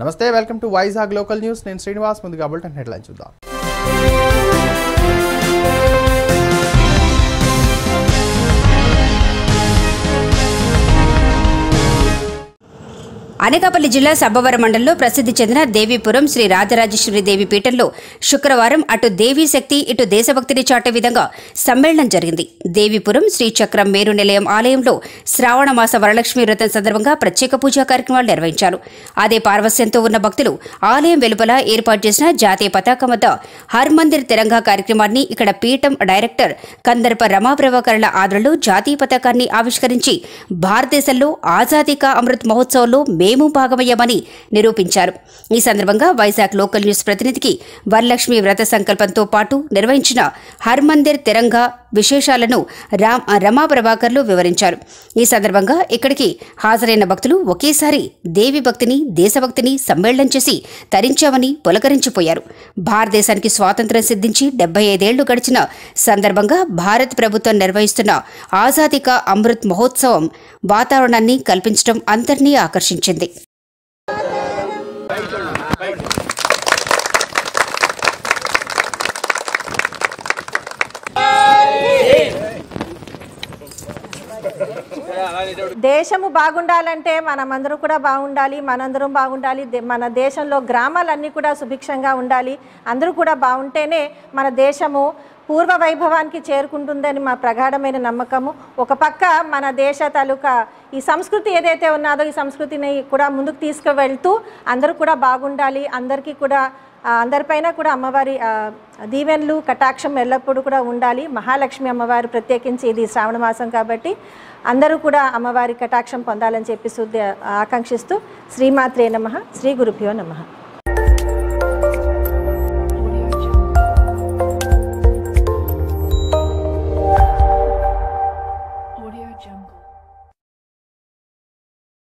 నమస్తే welcome to Vizag local news నేను శ్రీనివాస్ ముందుగా బుల్టన్ హెడ్లైన్ చూద్దాం అనకాపల్లి జిల్లా సబ్బవరం మండలంలో ప్రసిద్ధి చెందిన దేవీపురం శ్రీ రాజరాజేశ్వరి దేవి పీఠంలో శుక్రవారం అటు దేవీ శక్తి ఇటు దేశభక్తిని చాటే విధంగా సమ్మేళనం జరిగింది దేవీపురం శ్రీ చక్రం మేరు నిలయం ఆలయంలో శ్రావణ మాస వరలక్ష్మి వ్రతం సందర్భంగా ప్రత్యేక పూజా కార్యక్రమాలు నిర్వహించారు అదే పార్వశ్యంతో ఉన్న భక్తులు ఆలయం వెలుపల ఏర్పాటు చేసిన జాతీయ పతాకం వద్ద హర్మందిర్ మందిర్ కార్యక్రమాన్ని ఇక్కడ పీఠం డైరెక్టర్ కందర్ప రమాప్రభాకర్ల ఆదరణలో జాతీయ పతాకాన్ని ఆవిష్కరించి భారతదేశంలో ఆజాదీ కా అమృత్ మహోత్సవంలో మే మేము భాగమయ్యామని నిరూపించారు ఈ సందర్భంగా వైజాగ్ లోకల్ న్యూస్ ప్రతినిధికి వరలక్ష్మి వ్రత సంకల్పంతో పాటు నిర్వహించిన హర్మందిర్ తెరంగా విశేషాలను రమా ప్రభాకర్లు వివరించారు ఈ సందర్భంగా ఇక్కడికి హాజరైన భక్తులు ఒకేసారి దేవి భక్తిని దేశభక్తిని సమ్మేళనం చేసి తరించామని పులకరించిపోయారు భారతదేశానికి స్వాతంత్ర్యం సిద్ధించి డెబ్బై ఐదేళ్లు గడిచిన సందర్భంగా భారత ప్రభుత్వం నిర్వహిస్తున్న ఆజాదిక అమృత్ మహోత్సవం వాతావరణాన్ని కల్పించడం అందరినీ ఆకర్షించింది దేశము బాగుండాలంటే మనమందరం కూడా బాగుండాలి మనందరం బాగుండాలి మన దేశంలో గ్రామాలన్నీ కూడా సుభిక్షంగా ఉండాలి అందరూ కూడా బాగుంటేనే మన దేశము పూర్వ వైభవానికి చేరుకుంటుందని మా ప్రగాఢమైన నమ్మకము ఒక పక్క మన దేశ తాలూకా ఈ సంస్కృతి ఏదైతే ఉన్నదో ఈ సంస్కృతిని కూడా ముందుకు తీసుకువెళ్తూ అందరూ కూడా బాగుండాలి అందరికీ కూడా అందరిపైన కూడా అమ్మవారి దీవెన్లు కటాక్షం ఎల్లప్పుడూ కూడా ఉండాలి మహాలక్ష్మి అమ్మవారు ప్రత్యేకించి ఇది శ్రావణ మాసం కాబట్టి అందరూ కూడా అమ్మవారి కటాక్షం పొందాలని చెప్పి ఆకాంక్షిస్తూ శ్రీమాత్రే నమ శ్రీ గురుభ్యో నమ